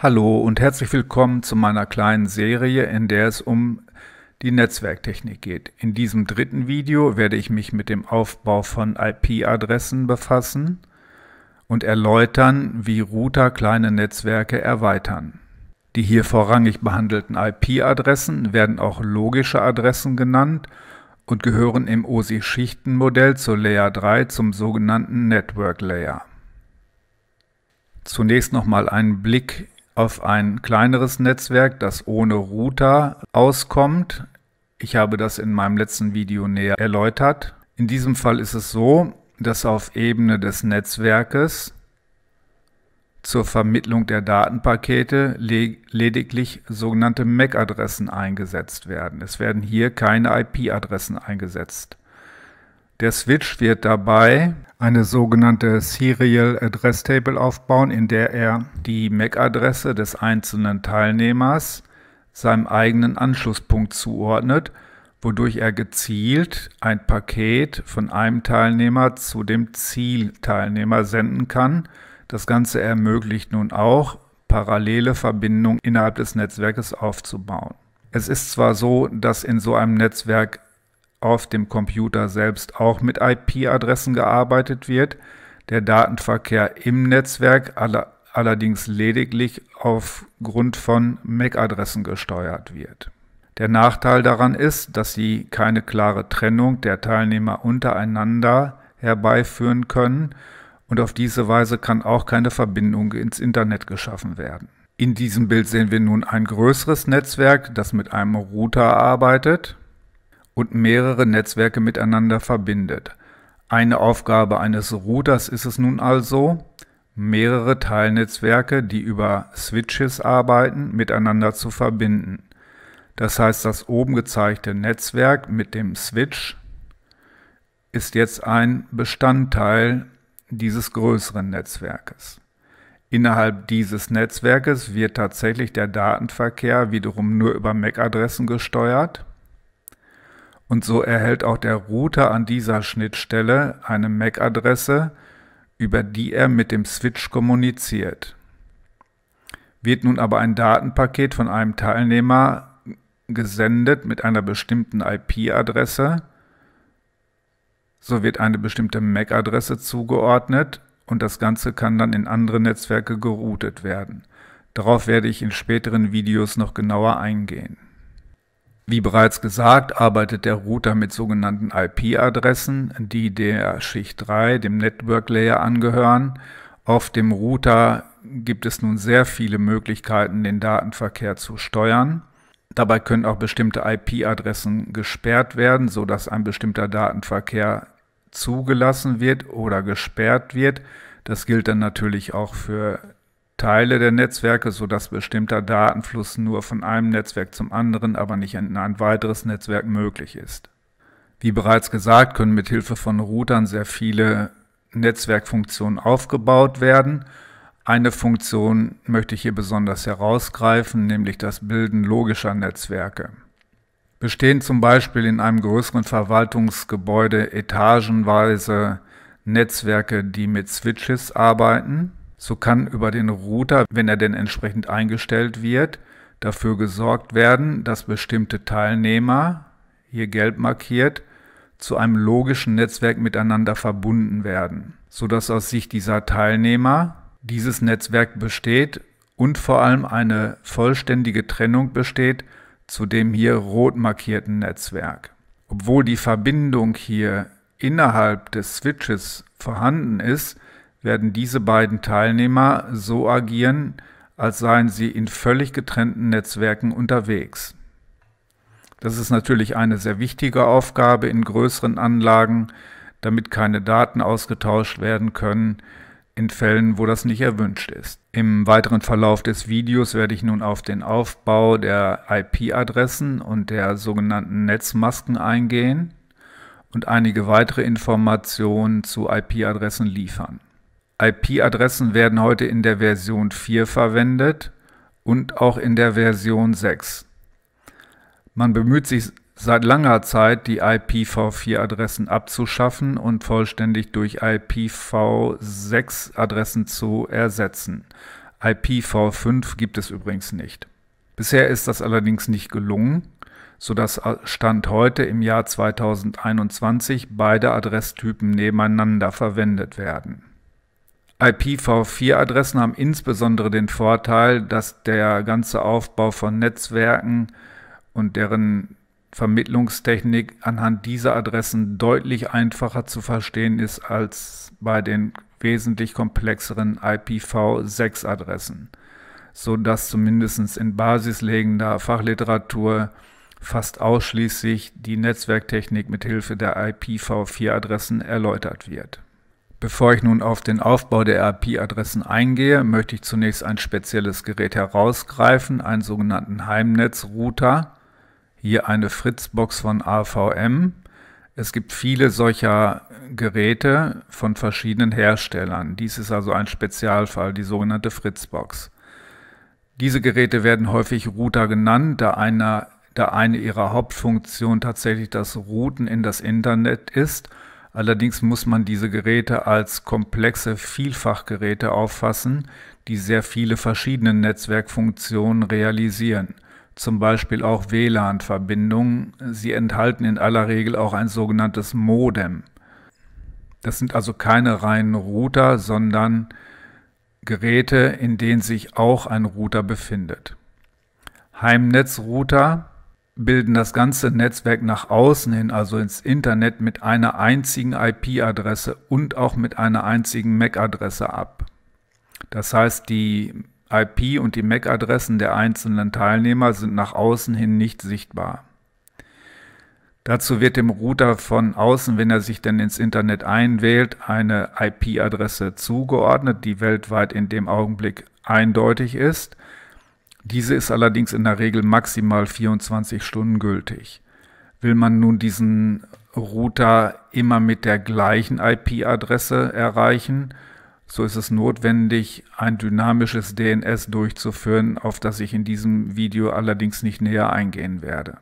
Hallo und herzlich willkommen zu meiner kleinen Serie, in der es um die Netzwerktechnik geht. In diesem dritten Video werde ich mich mit dem Aufbau von IP-Adressen befassen und erläutern, wie Router kleine Netzwerke erweitern. Die hier vorrangig behandelten IP-Adressen werden auch logische Adressen genannt und gehören im OSI-Schichtenmodell zur Layer 3 zum sogenannten Network Layer. Zunächst nochmal einen Blick auf ein kleineres Netzwerk, das ohne Router auskommt. Ich habe das in meinem letzten Video näher erläutert. In diesem Fall ist es so, dass auf Ebene des Netzwerkes zur Vermittlung der Datenpakete le lediglich sogenannte MAC-Adressen e eingesetzt werden. Es werden hier keine IP-Adressen eingesetzt. Der Switch wird dabei eine sogenannte Serial Address Table aufbauen, in der er die MAC-Adresse des einzelnen Teilnehmers seinem eigenen Anschlusspunkt zuordnet, wodurch er gezielt ein Paket von einem Teilnehmer zu dem Zielteilnehmer senden kann. Das Ganze ermöglicht nun auch, parallele Verbindungen innerhalb des Netzwerkes aufzubauen. Es ist zwar so, dass in so einem Netzwerk auf dem Computer selbst auch mit IP-Adressen gearbeitet wird, der Datenverkehr im Netzwerk aller, allerdings lediglich aufgrund von MAC-Adressen gesteuert wird. Der Nachteil daran ist, dass sie keine klare Trennung der Teilnehmer untereinander herbeiführen können und auf diese Weise kann auch keine Verbindung ins Internet geschaffen werden. In diesem Bild sehen wir nun ein größeres Netzwerk, das mit einem Router arbeitet und mehrere Netzwerke miteinander verbindet. Eine Aufgabe eines Routers ist es nun also, mehrere Teilnetzwerke, die über Switches arbeiten, miteinander zu verbinden. Das heißt, das oben gezeigte Netzwerk mit dem Switch ist jetzt ein Bestandteil dieses größeren Netzwerkes. Innerhalb dieses Netzwerkes wird tatsächlich der Datenverkehr wiederum nur über MAC-Adressen gesteuert und so erhält auch der Router an dieser Schnittstelle eine MAC-Adresse, über die er mit dem Switch kommuniziert. Wird nun aber ein Datenpaket von einem Teilnehmer gesendet mit einer bestimmten IP-Adresse, so wird eine bestimmte MAC-Adresse zugeordnet und das Ganze kann dann in andere Netzwerke geroutet werden. Darauf werde ich in späteren Videos noch genauer eingehen. Wie bereits gesagt, arbeitet der Router mit sogenannten IP-Adressen, die der Schicht 3, dem Network Layer angehören. Auf dem Router gibt es nun sehr viele Möglichkeiten, den Datenverkehr zu steuern. Dabei können auch bestimmte IP-Adressen gesperrt werden, sodass ein bestimmter Datenverkehr zugelassen wird oder gesperrt wird. Das gilt dann natürlich auch für Teile der Netzwerke, sodass bestimmter Datenfluss nur von einem Netzwerk zum anderen, aber nicht in ein weiteres Netzwerk möglich ist. Wie bereits gesagt, können mit Hilfe von Routern sehr viele Netzwerkfunktionen aufgebaut werden. Eine Funktion möchte ich hier besonders herausgreifen, nämlich das Bilden logischer Netzwerke. Bestehen zum Beispiel in einem größeren Verwaltungsgebäude etagenweise Netzwerke, die mit Switches arbeiten, so kann über den Router, wenn er denn entsprechend eingestellt wird, dafür gesorgt werden, dass bestimmte Teilnehmer, hier gelb markiert, zu einem logischen Netzwerk miteinander verbunden werden, sodass aus Sicht dieser Teilnehmer dieses Netzwerk besteht und vor allem eine vollständige Trennung besteht zu dem hier rot markierten Netzwerk. Obwohl die Verbindung hier innerhalb des Switches vorhanden ist, werden diese beiden Teilnehmer so agieren, als seien sie in völlig getrennten Netzwerken unterwegs. Das ist natürlich eine sehr wichtige Aufgabe in größeren Anlagen, damit keine Daten ausgetauscht werden können in Fällen, wo das nicht erwünscht ist. Im weiteren Verlauf des Videos werde ich nun auf den Aufbau der IP-Adressen und der sogenannten Netzmasken eingehen und einige weitere Informationen zu IP-Adressen liefern. IP-Adressen werden heute in der Version 4 verwendet und auch in der Version 6. Man bemüht sich seit langer Zeit, die IPv4-Adressen abzuschaffen und vollständig durch IPv6-Adressen zu ersetzen. IPv5 gibt es übrigens nicht. Bisher ist das allerdings nicht gelungen, sodass Stand heute im Jahr 2021 beide Adresstypen nebeneinander verwendet werden. IPv4-Adressen haben insbesondere den Vorteil, dass der ganze Aufbau von Netzwerken und deren Vermittlungstechnik anhand dieser Adressen deutlich einfacher zu verstehen ist als bei den wesentlich komplexeren IPv6-Adressen, so dass zumindest in basislegender Fachliteratur fast ausschließlich die Netzwerktechnik mithilfe der IPv4-Adressen erläutert wird. Bevor ich nun auf den Aufbau der IP-Adressen eingehe, möchte ich zunächst ein spezielles Gerät herausgreifen, einen sogenannten Heimnetzrouter. Hier eine Fritzbox von AVM. Es gibt viele solcher Geräte von verschiedenen Herstellern. Dies ist also ein Spezialfall, die sogenannte Fritzbox. Diese Geräte werden häufig Router genannt, da, einer, da eine ihrer Hauptfunktionen tatsächlich das Routen in das Internet ist – Allerdings muss man diese Geräte als komplexe Vielfachgeräte auffassen, die sehr viele verschiedene Netzwerkfunktionen realisieren, zum Beispiel auch WLAN-Verbindungen. Sie enthalten in aller Regel auch ein sogenanntes Modem. Das sind also keine reinen Router, sondern Geräte, in denen sich auch ein Router befindet. Heimnetzrouter bilden das ganze Netzwerk nach außen hin, also ins Internet, mit einer einzigen IP-Adresse und auch mit einer einzigen MAC-Adresse ab. Das heißt, die IP und die MAC-Adressen der einzelnen Teilnehmer sind nach außen hin nicht sichtbar. Dazu wird dem Router von außen, wenn er sich denn ins Internet einwählt, eine IP-Adresse zugeordnet, die weltweit in dem Augenblick eindeutig ist – diese ist allerdings in der Regel maximal 24 Stunden gültig. Will man nun diesen Router immer mit der gleichen IP-Adresse erreichen, so ist es notwendig, ein dynamisches DNS durchzuführen, auf das ich in diesem Video allerdings nicht näher eingehen werde.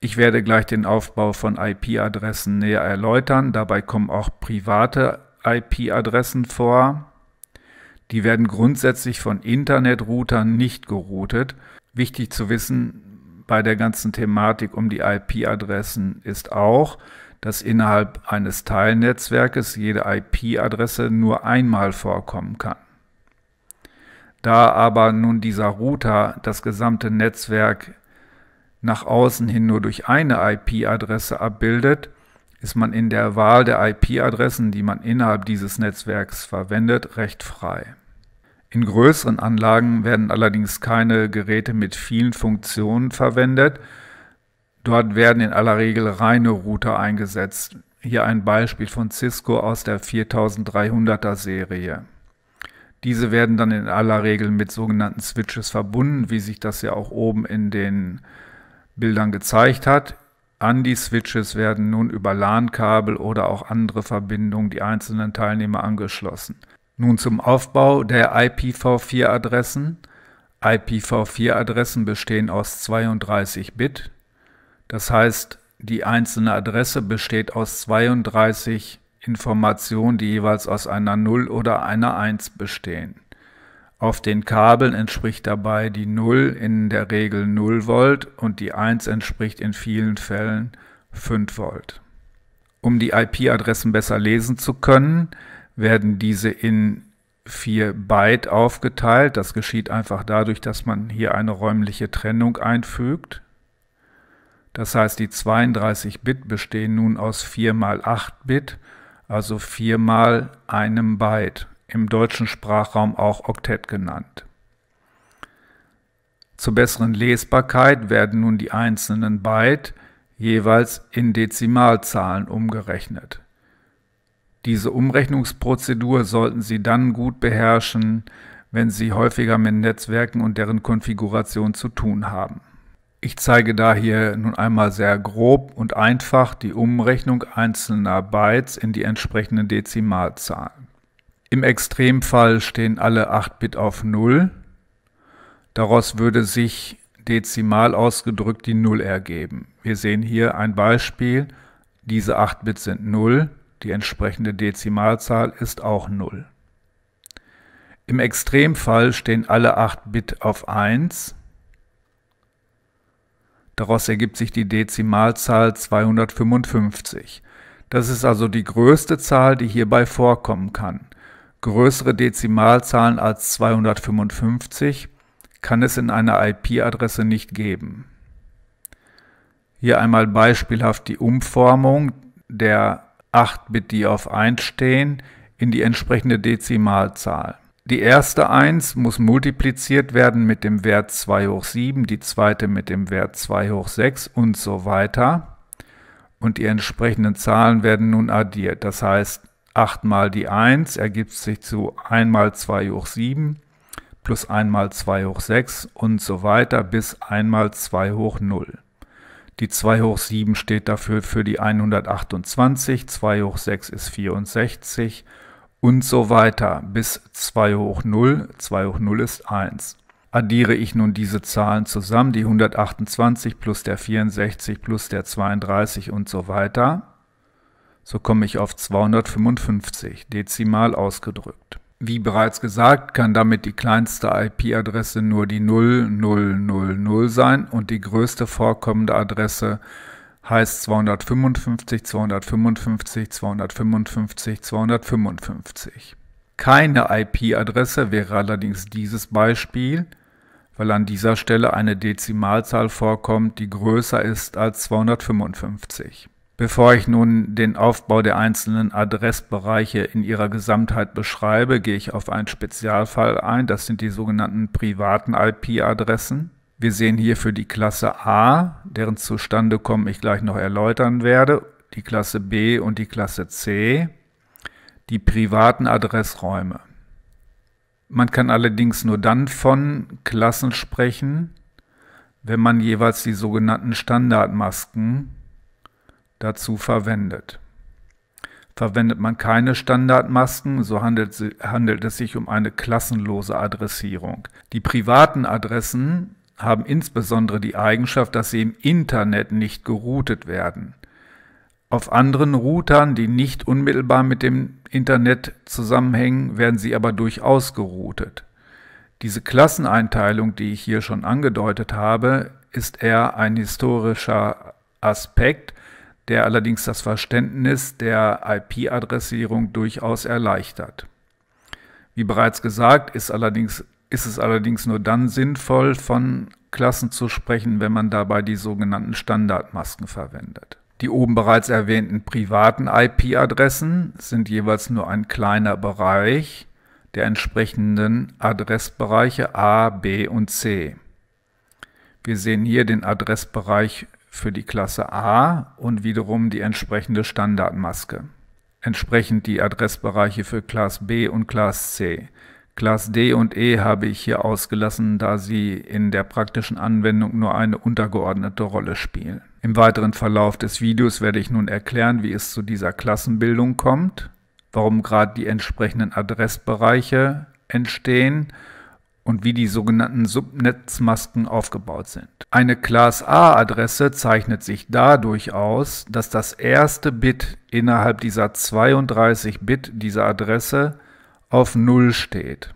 Ich werde gleich den Aufbau von IP-Adressen näher erläutern, dabei kommen auch private IP-Adressen vor. Die werden grundsätzlich von Internetroutern nicht geroutet. Wichtig zu wissen bei der ganzen Thematik um die IP-Adressen ist auch, dass innerhalb eines Teilnetzwerkes jede IP-Adresse nur einmal vorkommen kann. Da aber nun dieser Router das gesamte Netzwerk nach außen hin nur durch eine IP-Adresse abbildet, ist man in der Wahl der IP-Adressen, die man innerhalb dieses Netzwerks verwendet, recht frei. In größeren Anlagen werden allerdings keine Geräte mit vielen Funktionen verwendet. Dort werden in aller Regel reine Router eingesetzt. Hier ein Beispiel von Cisco aus der 4300er Serie. Diese werden dann in aller Regel mit sogenannten Switches verbunden, wie sich das ja auch oben in den Bildern gezeigt hat. An die Switches werden nun über LAN-Kabel oder auch andere Verbindungen die einzelnen Teilnehmer angeschlossen. Nun zum Aufbau der IPv4-Adressen. IPv4-Adressen bestehen aus 32 Bit. Das heißt, die einzelne Adresse besteht aus 32 Informationen, die jeweils aus einer 0 oder einer 1 bestehen. Auf den Kabeln entspricht dabei die 0 in der Regel 0 Volt und die 1 entspricht in vielen Fällen 5 Volt. Um die IP-Adressen besser lesen zu können, werden diese in 4 Byte aufgeteilt. Das geschieht einfach dadurch, dass man hier eine räumliche Trennung einfügt. Das heißt, die 32 Bit bestehen nun aus 4 mal 8 Bit, also 4 mal einem Byte im deutschen Sprachraum auch Oktett genannt. Zur besseren Lesbarkeit werden nun die einzelnen Byte jeweils in Dezimalzahlen umgerechnet. Diese Umrechnungsprozedur sollten Sie dann gut beherrschen, wenn Sie häufiger mit Netzwerken und deren Konfiguration zu tun haben. Ich zeige daher nun einmal sehr grob und einfach die Umrechnung einzelner Bytes in die entsprechenden Dezimalzahlen. Im Extremfall stehen alle 8 Bit auf 0. Daraus würde sich dezimal ausgedrückt die 0 ergeben. Wir sehen hier ein Beispiel. Diese 8 Bit sind 0. Die entsprechende Dezimalzahl ist auch 0. Im Extremfall stehen alle 8 Bit auf 1. Daraus ergibt sich die Dezimalzahl 255. Das ist also die größte Zahl, die hierbei vorkommen kann größere Dezimalzahlen als 255 kann es in einer IP-Adresse nicht geben. Hier einmal beispielhaft die Umformung der 8-Bit, die auf 1 stehen, in die entsprechende Dezimalzahl. Die erste 1 muss multipliziert werden mit dem Wert 2 hoch 7, die zweite mit dem Wert 2 hoch 6 und so weiter. Und die entsprechenden Zahlen werden nun addiert. Das heißt, 8 mal die 1 ergibt sich zu 1 mal 2 hoch 7 plus 1 mal 2 hoch 6 und so weiter bis 1 mal 2 hoch 0. Die 2 hoch 7 steht dafür für die 128, 2 hoch 6 ist 64 und so weiter bis 2 hoch 0, 2 hoch 0 ist 1. Addiere ich nun diese Zahlen zusammen, die 128 plus der 64 plus der 32 und so weiter, so komme ich auf 255, dezimal ausgedrückt. Wie bereits gesagt, kann damit die kleinste IP-Adresse nur die 0000 sein und die größte vorkommende Adresse heißt 255, 255, 255, 255. Keine IP-Adresse wäre allerdings dieses Beispiel, weil an dieser Stelle eine Dezimalzahl vorkommt, die größer ist als 255. Bevor ich nun den Aufbau der einzelnen Adressbereiche in ihrer Gesamtheit beschreibe, gehe ich auf einen Spezialfall ein. Das sind die sogenannten privaten IP-Adressen. Wir sehen hierfür die Klasse A, deren Zustandekommen ich gleich noch erläutern werde, die Klasse B und die Klasse C, die privaten Adressräume. Man kann allerdings nur dann von Klassen sprechen, wenn man jeweils die sogenannten Standardmasken dazu verwendet. Verwendet man keine Standardmasken, so handelt, handelt, es sich um eine klassenlose Adressierung. Die privaten Adressen haben insbesondere die Eigenschaft, dass sie im Internet nicht geroutet werden. Auf anderen Routern, die nicht unmittelbar mit dem Internet zusammenhängen, werden sie aber durchaus geroutet. Diese Klasseneinteilung, die ich hier schon angedeutet habe, ist eher ein historischer Aspekt, der allerdings das Verständnis der IP-Adressierung durchaus erleichtert. Wie bereits gesagt, ist, allerdings, ist es allerdings nur dann sinnvoll, von Klassen zu sprechen, wenn man dabei die sogenannten Standardmasken verwendet. Die oben bereits erwähnten privaten IP-Adressen sind jeweils nur ein kleiner Bereich der entsprechenden Adressbereiche A, B und C. Wir sehen hier den Adressbereich für die Klasse A und wiederum die entsprechende Standardmaske. Entsprechend die Adressbereiche für Klasse B und Klasse C. Klasse D und E habe ich hier ausgelassen, da sie in der praktischen Anwendung nur eine untergeordnete Rolle spielen. Im weiteren Verlauf des Videos werde ich nun erklären, wie es zu dieser Klassenbildung kommt, warum gerade die entsprechenden Adressbereiche entstehen und wie die sogenannten Subnetzmasken aufgebaut sind. Eine Class A-Adresse zeichnet sich dadurch aus, dass das erste Bit innerhalb dieser 32 Bit dieser Adresse auf 0 steht.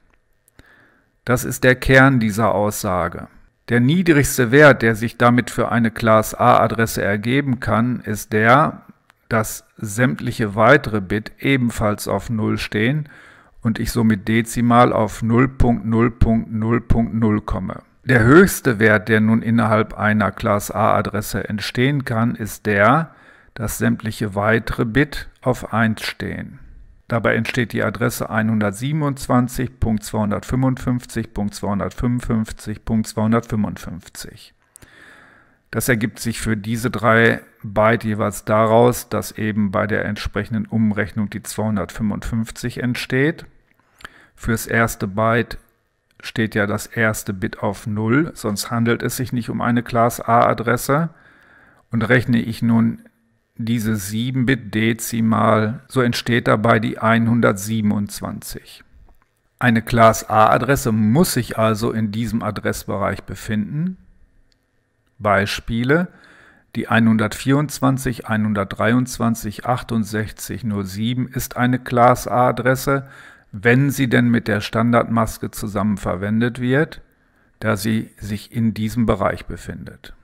Das ist der Kern dieser Aussage. Der niedrigste Wert, der sich damit für eine Class A-Adresse ergeben kann, ist der, dass sämtliche weitere Bit ebenfalls auf 0 stehen – und ich somit dezimal auf 0.0.0.0 komme. Der höchste Wert, der nun innerhalb einer Class A-Adresse entstehen kann, ist der, dass sämtliche weitere Bit auf 1 stehen. Dabei entsteht die Adresse 127.255.255.255. Das ergibt sich für diese drei Byte jeweils daraus, dass eben bei der entsprechenden Umrechnung die 255 entsteht. Fürs erste Byte steht ja das erste Bit auf 0, sonst handelt es sich nicht um eine Class A-Adresse. Und rechne ich nun diese 7-Bit-Dezimal, so entsteht dabei die 127. Eine Class A-Adresse muss sich also in diesem Adressbereich befinden. Beispiele die 124, 123, 68, 07 ist eine Class A-Adresse, wenn sie denn mit der Standardmaske zusammen verwendet wird, da sie sich in diesem Bereich befindet.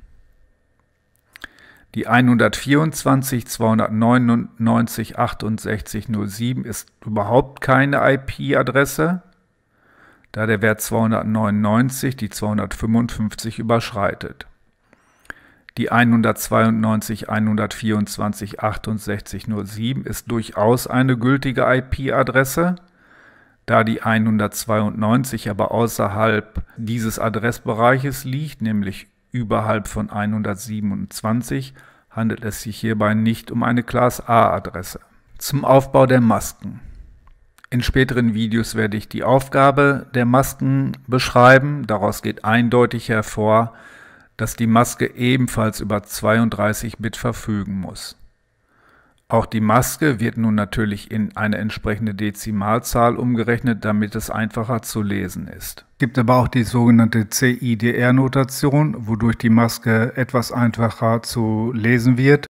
Die 124 299 68 07 ist überhaupt keine IP-Adresse, da der Wert 299 die 255 überschreitet. Die 192 124 68 07 ist durchaus eine gültige IP-Adresse. Da die 192 aber außerhalb dieses Adressbereiches liegt, nämlich überhalb von 127, handelt es sich hierbei nicht um eine Class A-Adresse. Zum Aufbau der Masken. In späteren Videos werde ich die Aufgabe der Masken beschreiben. Daraus geht eindeutig hervor, dass die Maske ebenfalls über 32 Bit verfügen muss. Auch die Maske wird nun natürlich in eine entsprechende Dezimalzahl umgerechnet, damit es einfacher zu lesen ist. Es gibt aber auch die sogenannte CIDR-Notation, wodurch die Maske etwas einfacher zu lesen wird.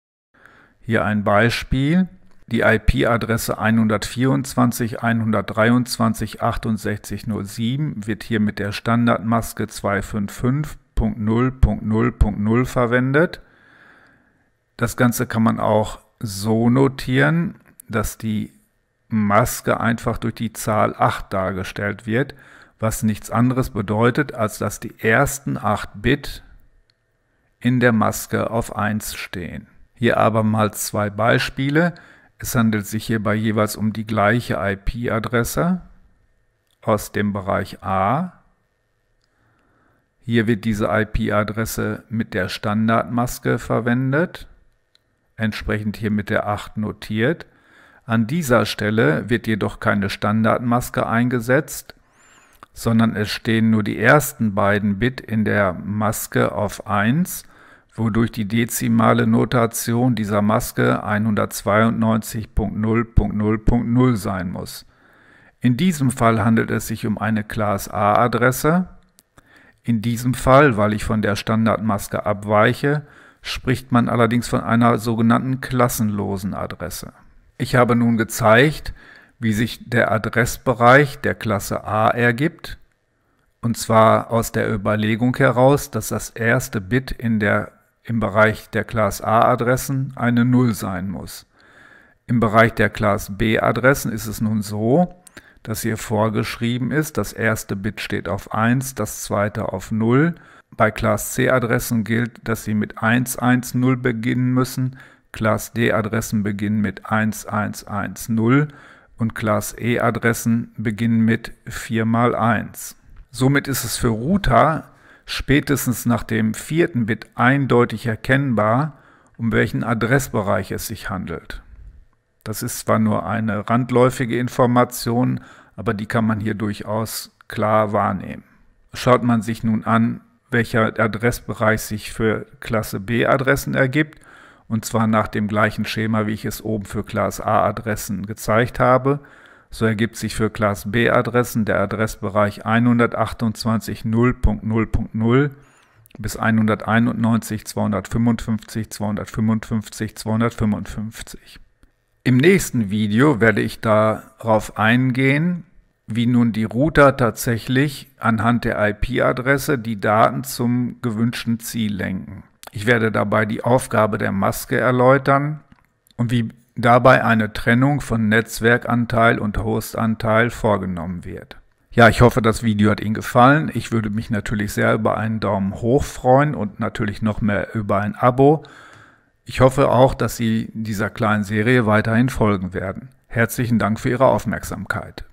Hier ein Beispiel. Die IP-Adresse 124.123.68.07 wird hier mit der Standardmaske 255 1.0.0.0 verwendet. Das Ganze kann man auch so notieren, dass die Maske einfach durch die Zahl 8 dargestellt wird, was nichts anderes bedeutet, als dass die ersten 8 Bit in der Maske auf 1 stehen. Hier aber mal zwei Beispiele. Es handelt sich hierbei jeweils um die gleiche IP-Adresse aus dem Bereich A hier wird diese IP-Adresse mit der Standardmaske verwendet, entsprechend hier mit der 8 notiert. An dieser Stelle wird jedoch keine Standardmaske eingesetzt, sondern es stehen nur die ersten beiden Bit in der Maske auf 1, wodurch die dezimale Notation dieser Maske 192.0.0.0 sein muss. In diesem Fall handelt es sich um eine Class A-Adresse, in diesem Fall, weil ich von der Standardmaske abweiche, spricht man allerdings von einer sogenannten klassenlosen Adresse. Ich habe nun gezeigt, wie sich der Adressbereich der Klasse A ergibt, und zwar aus der Überlegung heraus, dass das erste Bit in der, im Bereich der Klasse A-Adressen eine 0 sein muss. Im Bereich der Klasse B-Adressen ist es nun so, das hier vorgeschrieben ist. Das erste Bit steht auf 1, das zweite auf 0. Bei Class C-Adressen gilt, dass sie mit 110 beginnen müssen. Class D-Adressen beginnen mit 1110 und Class E-Adressen beginnen mit 4 mal 1. Somit ist es für Router spätestens nach dem vierten Bit eindeutig erkennbar, um welchen Adressbereich es sich handelt. Das ist zwar nur eine randläufige Information, aber die kann man hier durchaus klar wahrnehmen. Schaut man sich nun an, welcher Adressbereich sich für Klasse B Adressen ergibt, und zwar nach dem gleichen Schema, wie ich es oben für Klasse A Adressen gezeigt habe, so ergibt sich für Klasse B Adressen der Adressbereich 128.0.0.0 bis 191, 255. Im nächsten Video werde ich darauf eingehen, wie nun die Router tatsächlich anhand der IP-Adresse die Daten zum gewünschten Ziel lenken. Ich werde dabei die Aufgabe der Maske erläutern und wie dabei eine Trennung von Netzwerkanteil und Hostanteil vorgenommen wird. Ja, ich hoffe, das Video hat Ihnen gefallen. Ich würde mich natürlich sehr über einen Daumen hoch freuen und natürlich noch mehr über ein Abo. Ich hoffe auch, dass Sie dieser kleinen Serie weiterhin folgen werden. Herzlichen Dank für Ihre Aufmerksamkeit.